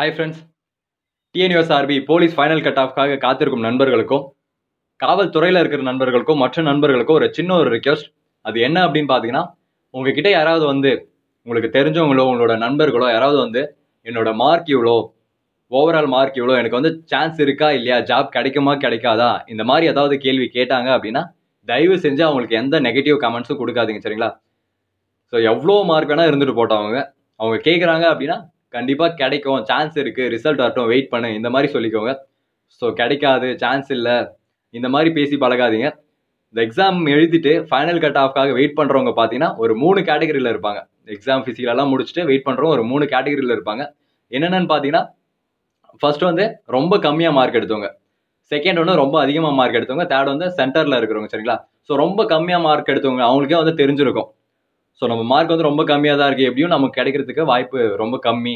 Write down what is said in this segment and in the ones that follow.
hi friends TNUSRB police final cut ஆஃப்காக காத்திருக்கும் நண்பர்களுக்கும் காவல்துறையில் இருக்கிற நண்பர்களுக்கும் மற்ற நண்பர்களுக்கும் ஒரு சின்ன ஒரு ரிக்வெஸ்ட் அது என்ன அப்படின்னு பார்த்தீங்கன்னா உங்ககிட்ட யாராவது வந்து உங்களுக்கு தெரிஞ்சவங்களோ உங்களோட நண்பர்களோ யாராவது வந்து என்னோட மார்க் இவ்வளோ ஓவரால் மார்க் இவ்வளோ எனக்கு வந்து சான்ஸ் இருக்கா இல்லையா ஜாப் கிடைக்குமா கிடைக்காதா இந்த மாதிரி ஏதாவது கேள்வி கேட்டாங்க அப்படின்னா தயவு செஞ்சு அவங்களுக்கு எந்த நெகட்டிவ் கமெண்ட்ஸும் கொடுக்காதீங்க சரிங்களா ஸோ எவ்வளோ மார்க் வேணால் இருந்துட்டு அவங்க அவங்க கேட்குறாங்க அப்படின்னா கண்டிப்பாக கிடைக்கும் சான்ஸ் இருக்குது ரிசல்ட் வரட்டும் வெயிட் பண்ணு இந்த மாதிரி சொல்லிக்கோங்க ஸோ கிடைக்காது சான்ஸ் இல்லை இந்த மாதிரி பேசி பழகாதீங்க இந்த எக்ஸாம் எழுதிட்டு ஃபைனல் கட் ஆஃப்காக வெயிட் பண்ணுறவங்க பார்த்தீங்கன்னா ஒரு மூணு கேட்டகரியில் இருப்பாங்க எக்ஸாம் ஃபிசிக்கலெல்லாம் முடிச்சுட்டு வெயிட் பண்ணுறவங்க ஒரு மூணு கேட்டகரியில் இருப்பாங்க என்னென்னு பார்த்தீங்கன்னா ஃபர்ஸ்ட் வந்து ரொம்ப கம்மியாக மார்க் எடுத்தவங்க செகண்ட் ஒன்று ரொம்ப அதிகமாக மார்க் எடுத்தவங்க தேர்ட் வந்து சென்டரில் இருக்கிறவங்க சரிங்களா ஸோ ரொம்ப கம்மியாக மார்க் எடுத்தவங்க அவங்களுக்கே வந்து தெரிஞ்சிருக்கும் ஸோ நம்ம மார்க் வந்து ரொம்ப கம்மியாக தான் இருக்குது எப்படியும் நமக்கு கிடைக்கிறதுக்கு வாய்ப்பு ரொம்ப கம்மி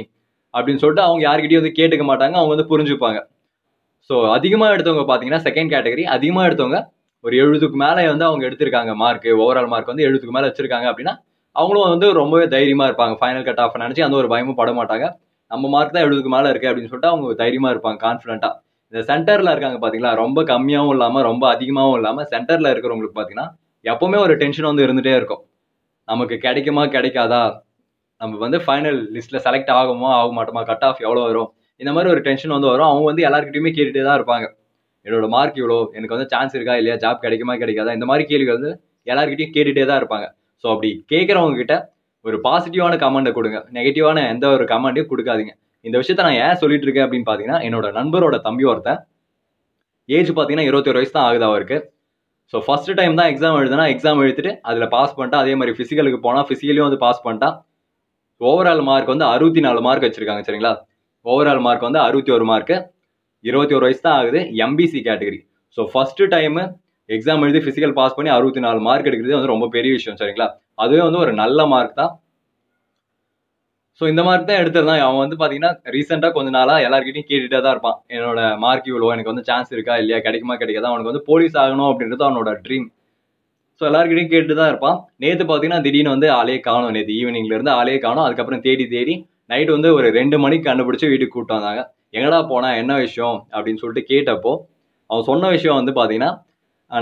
அப்படின்னு சொல்லிட்டு அவங்க யார்கிட்டையும் வந்து கேட்டுக்க மாட்டாங்க அவங்க வந்து புரிஞ்சுப்பாங்க ஸோ அதிகமாக எடுத்தவங்க பார்த்தீங்கன்னா செகண்ட் கேட்டகரி அதிகமாக எடுத்தவங்க ஒரு எழுபதுக்கு மேலே வந்து அவங்க எடுத்திருக்காங்க மார்க் ஓவரால் மார்க் வந்து எழுபதுக்கு மேலே வச்சிருக்காங்க அப்படின்னா அவங்களும் வந்து ரொம்பவே தைரியமாக இருப்பாங்க ஃபைனல் கட் ஆஃப் நினச்சி அந்த ஒரு பயமும் பட மாட்டாங்க நம்ம மார்க் தான் எழுபதுக்கு மேலே இருக்குது அப்படின்னு சொல்லிட்டு அவங்க தைரியமாக இருப்பாங்க கான்ஃபிடென்ட்டாக இந்த சென்டரில் இருக்காங்க பார்த்தீங்களா ரொம்ப கம்மியாகவும் இல்லாமல் ரொம்ப அதிகமாகவும் இல்லாமல் சென்டரில் இருக்கிறவங்களுக்கு பார்த்தீங்கன்னா எப்போவுமே ஒரு டென்ஷன் வந்து இருந்துகிட்டே இருக்கும் நமக்கு கிடைக்குமா கிடைக்காதா நம்ம வந்து ஃபைனல் லிஸ்ட்டில் செலக்ட் ஆகுமா ஆக மாட்டோமா கட் ஆஃப் எவ்வளோ வரும் இந்த மாதிரி ஒரு டென்ஷன் வந்து வரும் அவங்க வந்து எல்லாருக்கிட்டையுமே கேட்டுகிட்டே தான் இருப்பாங்க என்னோட மார்க் இவ்வளோ எனக்கு வந்து சான்ஸ் இருக்கா இல்லையா ஜாப் கிடைக்குமா கிடைக்காதா இந்த மாதிரி கேள்வி வந்து எல்லாருக்கிட்டையும் கேட்டுகிட்டே தான் இருப்பாங்க ஸோ அப்படி கேட்குறவங்க கிட்ட ஒரு பாசிட்டிவான கமெண்ட்டை கொடுங்க நெகட்டிவான எந்த ஒரு கமெண்ட்டையும் கொடுக்காதீங்க இந்த விஷயத்த நான் ஏன் சொல்லிட்டு இருக்கேன் அப்படின்னு பார்த்தீங்கன்னா என்னோட நண்பரோட தம்பி ஒருத்தன் ஏஜ் பார்த்தீங்கன்னா ஒரு வயசு தான் ஆகுதா அவருக்கு ஸோ ஃபஸ்ட்டு டைம் தான் எக்ஸாம் எழுதுனா எக்ஸாம் எழுதிட்டு அதில் பாஸ் பண்ணிட்டா அதே மாதிரி ஃபிசிக்கலுக்கு போனால் ஃபிசிக்கலையும் வந்து பாஸ் பண்ணிட்டா ஓவரால் மார்க் வந்து அறுபத்தி நாலு மார்க் வச்சுருக்காங்க சரிங்களா ஓவரால் மார்க் வந்து அறுபத்தி ஒரு மார்க்கு இருபத்தி ஒரு வயசு தான் ஆகுது MBC category so first time exam எழுதி ஃபிசிக்கல் பாஸ் பண்ணி அறுபத்தி நாலு மார்க் எடுக்கிறது வந்து ரொம்ப பெரிய விஷயம் சரிங்களா அதுவே வந்து ஒரு நல்ல மார்க் தான் ஸோ இந்த மாதிரி தான் எடுத்திருந்தான் அவன் வந்து பார்த்தீங்கன்னா ரீசெண்டாக கொஞ்ச நாளாக எல்லாருக்கிட்டையும் கேட்டுகிட்டே தான் இருப்பான் என்னோட மார்க் இவ்வளோ எனக்கு வந்து சான்ஸ் இருக்கா இல்லையா கிடைக்குமா கிடைக்காதா அவனுக்கு வந்து போலீஸ் ஆகணும் அப்படின்றது அவனோட ட்ரீம் ஸோ எல்லாருக்கிட்டையும் கேட்டு தான் இருப்பான் நேற்று பார்த்தீங்கன்னா திடீர்னு வந்து ஆளையே காணும் நேற்று ஈவினிங்லேருந்து ஆளையே காணும் அதுக்கப்புறம் தேடி தேடி நைட் வந்து ஒரு ரெண்டு மணிக்கு கண்டுபிடிச்சி வீட்டுக்கு கூப்பிட்டு வந்தாங்க எங்கடா போனா என்ன விஷயம் அப்படின்னு சொல்லிட்டு கேட்டப்போ அவன் சொன்ன விஷயம் வந்து பார்த்தீங்கன்னா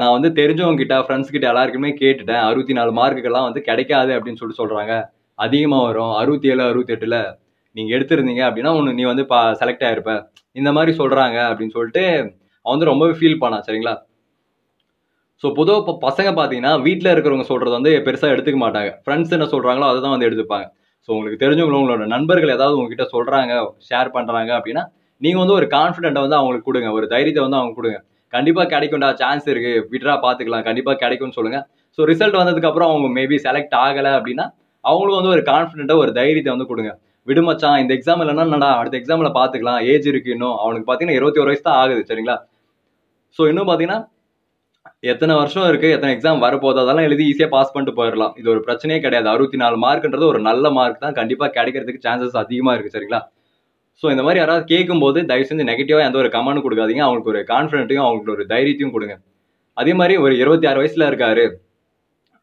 நான் வந்து தெரிஞ்சவங்க கிட்ட ஃப்ரெண்ட்ஸ் கிட்ட எல்லாருக்குமே கேட்டுட்டேன் அறுபத்தி நாலு மார்க்குக்கெல்லாம் வந்து கிடைக்காது அப்படின்னு சொல்லிட்டு சொல்கிறாங்க அதிகமாக வரும் அறுபத்தி ஏழு அறுபத்தெட்டில் நீங்கள் எடுத்திருந்தீங்க அப்படின்னா ஒன்று நீ வந்து பா செலக்ட் ஆகிருப்ப இந்த மாதிரி சொல்கிறாங்க அப்படின்னு சொல்லிட்டு அவன் வந்து ரொம்பவே ஃபீல் பண்ணான் சரிங்களா ஸோ பொதுவாக இப்போ பசங்க பார்த்தீங்கன்னா வீட்டில் இருக்கிறவங்க சொல்கிறது வந்து பெருசாக எடுத்துக்க மாட்டாங்க ஃப்ரெண்ட்ஸ் என்ன சொல்கிறாங்களோ அதை தான் வந்து எடுத்துப்பாங்க ஸோ உங்களுக்கு தெரிஞ்சவங்களோ உங்களோட நண்பர்கள் ஏதாவது உங்ககிட்ட சொல்கிறாங்க ஷேர் பண்ணுறாங்க அப்படின்னா நீங்கள் வந்து ஒரு கான்ஃபிடென்ட்டை வந்து அவங்களுக்கு கொடுங்க ஒரு தைரியத்தை வந்து அவங்க கொடுங்க கண்டிப்பாக கிடைக்கும்டா சான்ஸ் இருக்குது விட்ரா பார்த்துக்கலாம் கண்டிப்பாக கிடைக்கும்னு சொல்லுங்கள் ஸோ ரிசல்ட் வந்ததுக்கப்புறம் அவங்க மேபி செலக்ட் ஆகலை அப்படின்னா அவங்களும் வந்து ஒரு கான்ஃபிடென்ட்டாக ஒரு தைரியத்தை வந்து கொடுங்க விடுமச்சான் இந்த எக்ஸாம் இல்லைன்னா அடுத்த எக்ஸாமில் பார்த்துக்கலாம் ஏஜ் இருக்கு இன்னும் அவனுக்கு பார்த்தீங்கன்னா இருபத்தி ஒரு வயசு தான் ஆகுது சரிங்களா ஸோ இன்னும் பார்த்தீங்கன்னா எத்தனை வருஷம் இருக்கு எத்தனை எக்ஸாம் வரப்போகுது அதெல்லாம் எழுதி ஈஸியாக பாஸ் பண்ணிட்டு போயிடலாம் இது ஒரு பிரச்சனையே கிடையாது அறுபத்தி நாலு மார்க்ன்றது ஒரு நல்ல மார்க் தான் கண்டிப்பாக கிடைக்கிறதுக்கு சான்சஸ் அதிகமாக இருக்குது சரிங்களா ஸோ இந்த மாதிரி யாராவது கேட்கும்போது தயவு செஞ்சு நெகட்டிவாக எந்த ஒரு கமெண்ட் கொடுக்காதீங்க அவங்களுக்கு ஒரு கான்ஃபிடென்ட்டையும் அவங்களுக்கு ஒரு தைரியத்தையும் கொடுங்க அதே மாதிரி ஒரு இருபத்தி ஆறு வயசில் இருக்காரு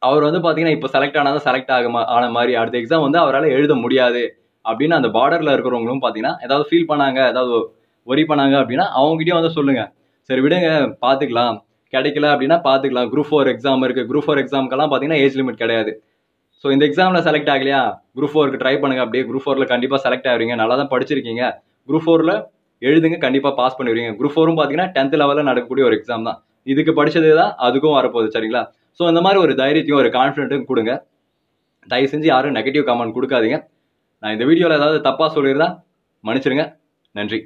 அவர் வந்து பார்த்தீங்கன்னா இப்போ செலக்ட் ஆனால் தான் செலக்ட் ஆக ஆன மாதிரி அடுத்த எக்ஸாம் வந்து அவரால் எழுத முடியாது அப்படின்னு அந்த பார்டரில் இருக்கிறவங்களும் பார்த்தீங்கன்னா ஏதாவது ஃபீல் பண்ணாங்க ஏதாவது ஒரி பண்ணாங்க அப்படின்னா அவங்ககிட்டயும் வந்து சொல்லுங்கள் சரி விடுங்க பார்த்துக்கலாம் கிடைக்கல அப்படின்னா பார்த்துக்கலாம் குரூப் ஃபோர் எக்ஸாம் இருக்குது குரூப் ஃபோர் எக்ஸாம்க்கெல்லாம் பார்த்தீங்கன்னா ஏஜ் லிமிட் கிடையாது ஸோ இந்த எக்ஸாமில் செலக்ட் ஆகலையா குரூப் ஃபோருக்கு ட்ரை பண்ணுங்கள் அப்படியே குரூப் ஃபோரில் கண்டிப்பாக செலக்ட் ஆகிறீங்க நல்லா தான் படிச்சிருக்கீங்க குரூப் ஃபோரில் எழுதுங்க கண்டிப்பாக பாஸ் பண்ணிடுவீங்க குரூப் ஃபோரும் பார்த்தீங்கன்னா டென்த் லெவலில் நடக்கக்கூடிய ஒரு எக்ஸாம் தான் இதுக்கு படித்ததே தான் அதுக்கும் வரப்போகுது சரிங்களா ஸோ இந்த மாதிரி ஒரு தைரியத்தையும் ஒரு கான்ஃபிடென்ட்டும் கொடுங்க தயவு செஞ்சு யாரும் நெகட்டிவ் கமெண்ட் கொடுக்காதீங்க நான் இந்த வீடியோவில் ஏதாவது தப்பாக சொல்லியிருந்தா மன்னிச்சிருங்க நன்றி